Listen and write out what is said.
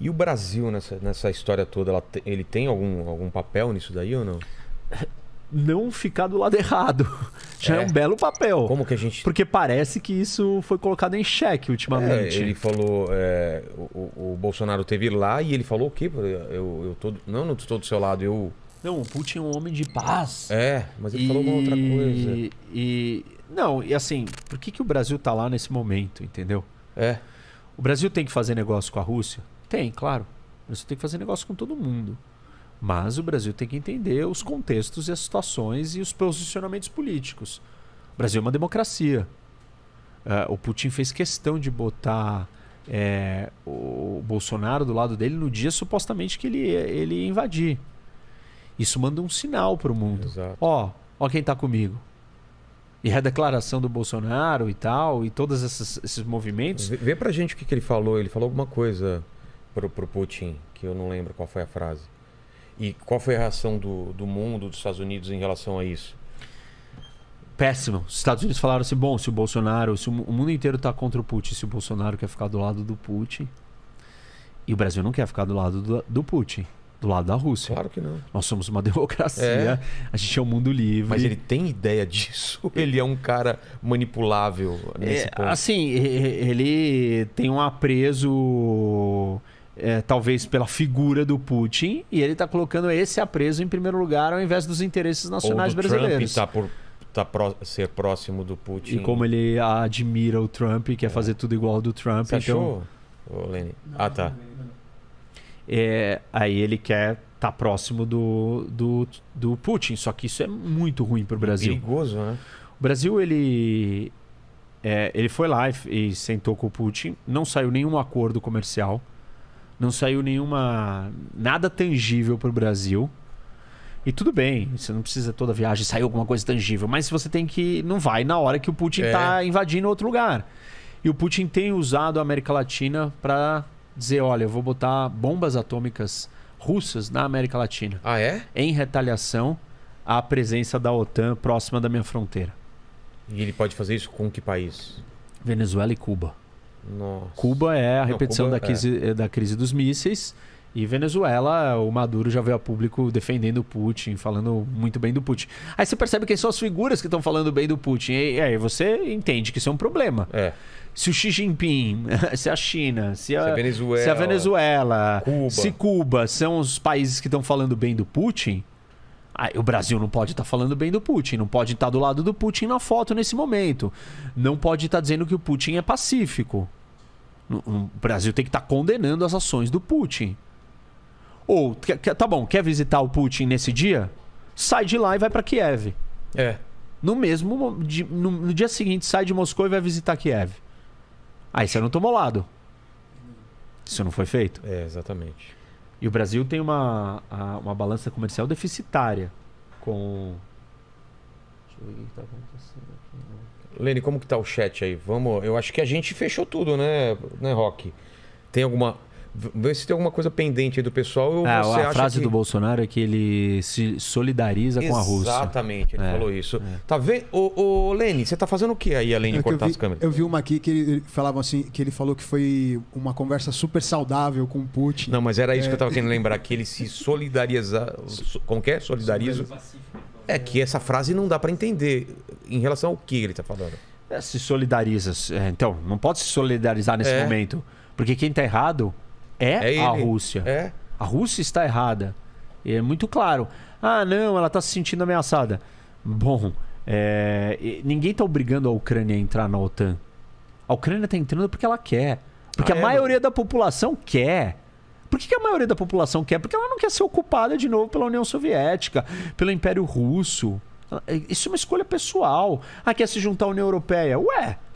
E o Brasil nessa, nessa história toda, te, ele tem algum, algum papel nisso daí ou não? Não ficar do lado errado. Já é, é um belo papel. Como que a gente. Porque parece que isso foi colocado em xeque ultimamente. É, ele falou. É, o, o, Bolsonaro teve lá e ele falou o quê? Eu, eu tô, não, não estou do seu lado, eu. Não, o Putin é um homem de paz. É, mas ele e... falou uma outra coisa. E. Não, e assim, por que, que o Brasil tá lá nesse momento, entendeu? É. O Brasil tem que fazer negócio com a Rússia? Tem, claro. você tem que fazer negócio com todo mundo. Mas o Brasil tem que entender os contextos e as situações e os posicionamentos políticos. O Brasil é uma democracia. Uh, o Putin fez questão de botar é, o Bolsonaro do lado dele no dia supostamente que ele, ele ia invadir. Isso manda um sinal para o mundo. Ó, ó quem está comigo. E a declaração do Bolsonaro e tal, e todos esses, esses movimentos. Vê, vê pra gente o que, que ele falou. Ele falou alguma coisa pro, pro Putin, que eu não lembro qual foi a frase. E qual foi a reação do, do mundo, dos Estados Unidos em relação a isso? Péssimo. Os Estados Unidos falaram assim: bom, se o Bolsonaro, se o mundo inteiro está contra o Putin, se o Bolsonaro quer ficar do lado do Putin. E o Brasil não quer ficar do lado do, do Putin do lado da Rússia. Claro que não. Nós somos uma democracia, é. a gente é um mundo livre. Mas ele tem ideia disso? Ele é um cara manipulável nesse é, ponto. Assim, ele tem um apreço é, talvez pela figura do Putin, e ele está colocando esse apreso em primeiro lugar ao invés dos interesses nacionais Ou do brasileiros. Trump tá por tá ser próximo do Putin. E como ele admira o Trump e quer é. fazer tudo igual ao do Trump. Você então... achou, ah, tá. É, aí ele quer tá próximo do, do, do Putin. Só que isso é muito ruim para o Brasil. Perigoso, né? O Brasil, ele, é, ele foi lá e, e, sentou com o Putin. Não saiu nenhum acordo comercial. Não saiu nenhuma. nada tangível para o Brasil. E tudo bem, você não precisa toda viagem sair alguma coisa tangível, mas você tem que. Não vai na hora que o Putin está é. Tá invadindo outro lugar. E o Putin tem usado a América Latina para dizer: olha, eu vou botar bombas atômicas russas na América Latina. Ah, é? Em retaliação à presença da OTAN próxima da minha fronteira. E ele pode fazer isso com que país? Venezuela e Cuba. Nossa. Cuba é a repetição Não, da, é. crise, é. da crise dos mísseis. E Venezuela, o Maduro já veio a público defendendo o Putin, falando muito bem do Putin. Aí você percebe quem são as figuras que estão falando bem do Putin. E aí você entende que isso é um problema. É. Se o Xi Jinping, se a China, se a, se a Venezuela, se, a Venezuela, Cuba. se Cuba são os países que estão falando bem do Putin, ah, o Brasil não pode estar tá falando bem do Putin, não pode estar tá do lado do Putin na foto nesse momento. Não pode estar tá dizendo que o Putin é pacífico. O Brasil tem que estar tá condenando as ações do Putin. Ou, tá bom, quer visitar o Putin nesse dia? Sai de lá e vai para Kiev. É. No mesmo no, dia seguinte, sai de Moscou e vai visitar Kiev. Aí você não tomou lado. Isso não foi feito. É, exatamente. E o Brasil tem uma, uma balança comercial deficitária com. Deixa eu ver o que está acontecendo aqui. Lene, como que tá o chat aí? Vamos. Eu acho que a gente fechou tudo, né, né Rock? Tem alguma Vê se tem alguma coisa pendente aí do pessoal. Ou ah, a frase que... do Bolsonaro é que ele se solidariza Exatamente, com a Rússia. Exatamente, ele é, falou isso. É. Tá vendo? o Lene, você tá fazendo o que aí, além de é cortar vi, as câmeras? Eu vi uma aqui que ele falava assim, que ele falou que foi uma conversa super saudável com o Putin. Não, mas era isso que eu é. tava querendo lembrar, que ele se solidariza. Como que é? Solidarizo. É que essa frase não dá para entender em relação ao que ele tá falando. se solidariza. Então, não pode se solidarizar nesse momento. Porque quem tá errado é, é a Rússia. É. A Rússia está errada. É muito claro. Ah, não, ela está se sentindo ameaçada. Bom, é... ninguém está obrigando a Ucrânia a entrar na OTAN. A Ucrânia está entrando porque ela quer. Porque ah, a é, maioria da população quer. Por que, que, a maioria da população quer? Porque ela não quer ser ocupada de novo pela União Soviética, pelo Império Russo. É, isso é uma escolha pessoal. Ah, quer se juntar à União Europeia. Ué,